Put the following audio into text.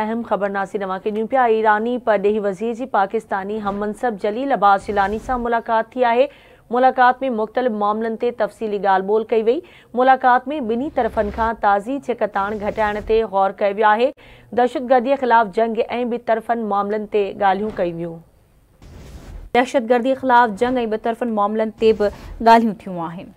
अहम खबर नासिनमा के न्यूपिया ईरानी परदेही वजीर जी पाकिस्तानी हम मनसब जलील अब्बास जिलानी से मुलाकात थी है मुलाक़ात में मुख़्तलिफ़ मामलनि ते तफ़सीली गाल बोल कई वही मुलाक़ात में बिन्हीं तरफन का ताज़ी छिकतान घटाने ते ग़ौर कयो वियो आहे दहशतगर्दीअ ख़िलाफ़ जंग ए ॿी तरफ़नि मामलनि ते ॻाल्हियूं कई वियूं दहशतगर्दीअ ख़िलाफ़ जंग ए ॿ तरफ़नि मामलनि ते बि ॻाल्हियूं थियूं आहिनि